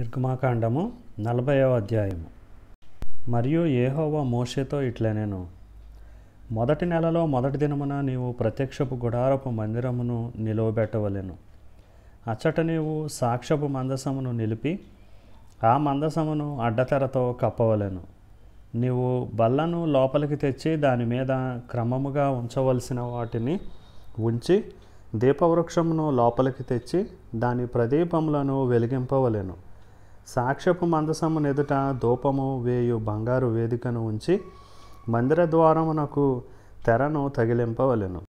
నిర్గమాకాండము నలభైవ అధ్యాయము మరియు ఏహోవ మోషేతో ఇట్లనేను మొదటి నెలలో మొదటి దినమున నీవు ప్రత్యక్షపు గుడారపు మందిరమును నిలువబెట్టవలెను అచ్చట నీవు సాక్షపు మందసమును నిలిపి ఆ మందసమును అడ్డతెరతో కప్పవలేను నీవు బల్లను లోపలికి తెచ్చి దాని మీద క్రమముగా ఉంచవలసిన వాటిని ఉంచి దీపవృక్షమును లోపలికి తెచ్చి దాని ప్రదీపములను వెలిగింపవలేను సాక్ష్యపు మందసము ఎదుట ధూపము వేయు బంగారు వేదికను ఉంచి మందిర ద్వారమునకు తెరను తగిలింపవలెను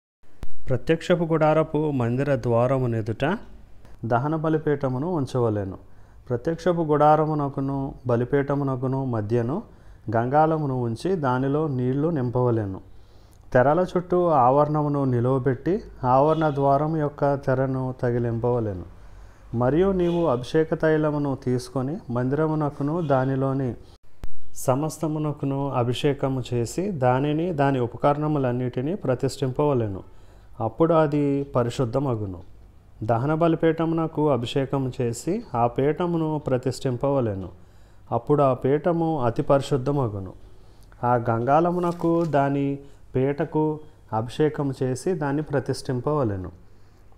ప్రత్యక్షపు గుడారపు మందిర ద్వారమునెదుట దహన బలిపీఠమును ఉంచవలెను ప్రత్యక్షపు గుడారమునకును బలిపీఠమునకును మధ్యను గంగాలమును ఉంచి దానిలో నీళ్లు నింపవలెను తెరల చుట్టూ ఆవరణమును నిలువబెట్టి ఆవరణ ద్వారం యొక్క తెరను తగిలింపవలెను మరియు నీవు అభిషేక తైలమును తీసుకొని మందిరమునకును దానిలోని సమస్తమునకును అభిషేకము చేసి దానిని దాని ఉపకరణములన్నిటినీ ప్రతిష్ఠింపవలను అప్పుడు అది పరిశుద్ధమగును దహన బలిపీఠమునకు అభిషేకము చేసి ఆ పీఠమును ప్రతిష్ఠింపవలను అప్పుడు ఆ పీఠము అతి పరిశుద్ధమగును ఆ గంగాలమునకు దాని పీటకు అభిషేకం చేసి దాన్ని ప్రతిష్ఠింపవలను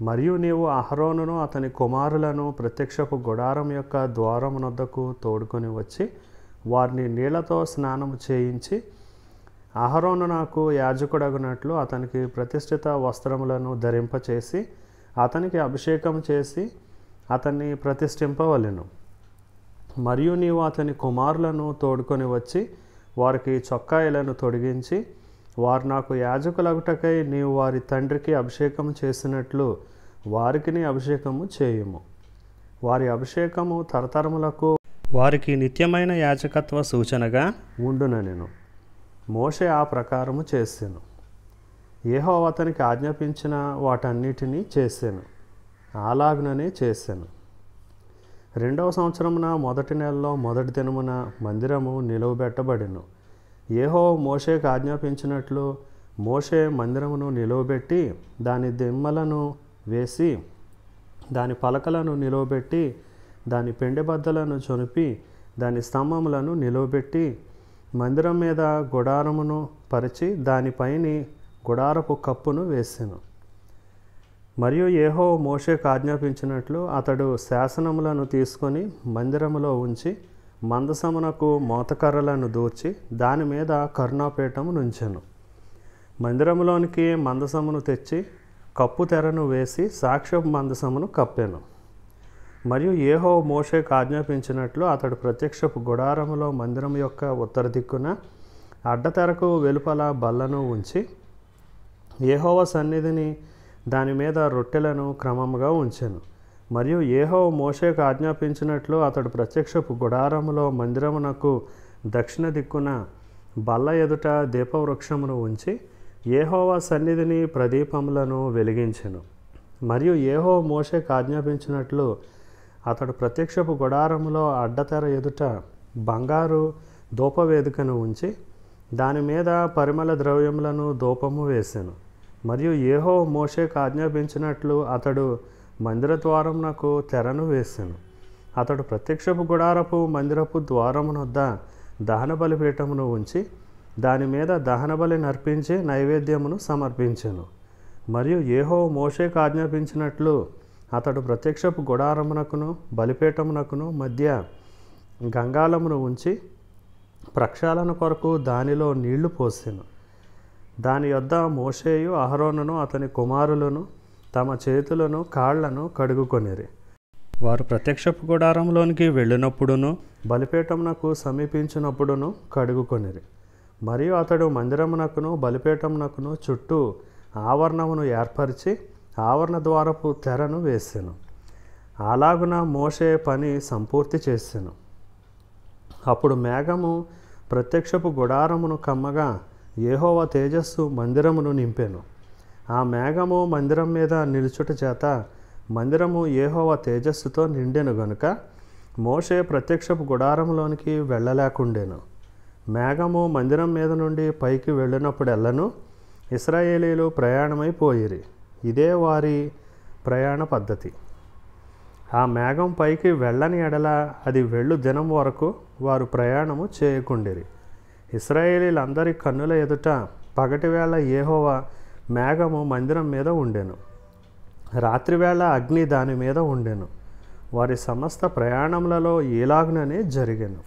మరియు నీవు అహరోనును అతని కుమారులను ప్రత్యక్షపు గుడారం యొక్క ద్వారమునొద్దకు తోడుకొని వచ్చి వారిని నీళ్లతో స్నానం చేయించి అహరోను నాకు యాజకుడగినట్లు అతనికి ప్రతిష్ఠిత వస్త్రములను ధరింపచేసి అతనికి అభిషేకం చేసి అతన్ని ప్రతిష్ఠింపవలను మరియు నీవు అతని కుమారులను తోడుకొని వచ్చి వారికి చొక్కాయలను తొడిగించి వారు నాకు యాజకులగుటకై నీవు వారి తండ్రికి అభిషేకం చేసినట్లు వారికిని అభిషేకము చేయుము వారి అభిషేకము తరతరములకు వారికి నిత్యమైన యాజకత్వ సూచనగా ఉండున నేను మోషే ఆ ప్రకారము చేశాను ఏహో అతనికి ఆజ్ఞాపించిన వాటన్నిటినీ చేశాను అలాగ్ననే చేశాను రెండవ సంవత్సరమున మొదటి నెలలో మొదటి దినమున మందిరము నిలువబెట్టబడిను ఏహో మోషేకు ఆజ్ఞాపించినట్లు మోషే మందిరమును నిలువబెట్టి దాని దిమ్మలను వేసి దాని పలకలను నిలువబెట్టి దాని పెండెబద్దలను చొనిపి దాని స్తంభములను నిలువబెట్టి మందిరం మీద గుడారమును పరిచి దానిపైని గుడారపు కప్పును వేసాను మరియు ఏహో మోషేకు ఆజ్ఞాపించినట్లు అతడు శాసనములను తీసుకొని మందిరములో ఉంచి మందసమునకు మోతకర్రలను దూర్చి దాని మీద కరుణాపీఠము నుంచెను మందిరంలోనికి మందసమును తెచ్చి కప్పు తెరను వేసి సాక్ష్య మందసమును కప్పాను మరియు ఏహో మోషేకు ఆజ్ఞాపించినట్లు అతడు ప్రత్యక్షపు గుడారములో మందిరం యొక్క ఉత్తర దిక్కున అడ్డతెరకు వెలుపల బల్లను ఉంచి ఏహోవ సన్నిధిని దాని మీద రొట్టెలను క్రమంగా ఉంచాను మరియు ఏహో మోషేకు ఆజ్ఞాపించినట్లు అతడు ప్రత్యక్షపు గుడారములో మందిరమునకు దక్షిణ దిక్కున బల్ల ఎదుట దీపవృక్షమును ఉంచి ఏహోవా సన్నిధిని ప్రదీపములను వెలిగించెను మరియు ఏహో మోషేకు ఆజ్ఞాపించినట్లు అతడు ప్రత్యక్షపు గుడారములో అడ్డతెర ఎదుట బంగారు దూపవేదికను ఉంచి దాని మీద పరిమళ ద్రవ్యములను దూపము వేశాను మరియు ఏహో మోషేకు ఆజ్ఞాపించినట్లు అతడు మందిర ద్వారమునకు తెరను వేసాను అతడు ప్రత్యక్షపు గుడారపు మందిరపు ద్వారమునొద్ద దహన బలిపీఠమును ఉంచి దాని మీద దహన బలి నర్పించి నైవేద్యమును సమర్పించాను మరియు ఏహో మోషేకు ఆజ్ఞాపించినట్లు అతడు ప్రత్యక్షపు గుడారమునకును బలిపీఠమునకును మధ్య గంగాలమును ఉంచి ప్రక్షాళన కొరకు దానిలో నీళ్లు పోసెను దాని యొద్ద మోషేయు అహరోనును అతని కుమారులను తమ చేతులను కాళ్లను కడుగుకొనిరి వారు ప్రత్యక్షపు గుడారంలోనికి వెళ్ళినప్పుడును బలిపీఠమునకు సమీపించినప్పుడును కడుగుకొనిరి మరియు అతడు మందిరమునకును బలిపీఠమునకును చుట్టూ ఆవరణమును ఏర్పరిచి ఆవరణ ద్వారపు తెరను వేసాను అలాగున మోసే పని సంపూర్తి చేశాను అప్పుడు మేఘము ప్రత్యక్షపు గుడారమును కమ్మగా ఏహోవ తేజస్సు మందిరమును నింపాను ఆ మేఘము మందిరం మీద నిలుచుట చేత మందిరము ఏహోవ తేజస్సుతో నిండెను గనుక మోషే ప్రత్యక్షపు గుడారంలోనికి వెళ్ళలేకుండేను మేఘము మందిరం మీద నుండి పైకి వెళ్ళినప్పుడెల్లను ఇస్రాయేలీలు ప్రయాణమైపోయిరి ఇదే వారి ప్రయాణ పద్ధతి ఆ మేఘం పైకి వెళ్ళని ఎడల అది వెళ్ళు దినం వరకు వారు ప్రయాణము చేయకుండిరి ఇస్రాయేలీలందరి కన్నుల ఎదుట పగటివేళ ఏహోవా మేఘము మందిరం మీద ఉండెను రాత్రివేళ అగ్ని దాని మీద ఉండెను వారి సమస్త ప్రయాణములలో ఏలాగ్ననే జరిగాను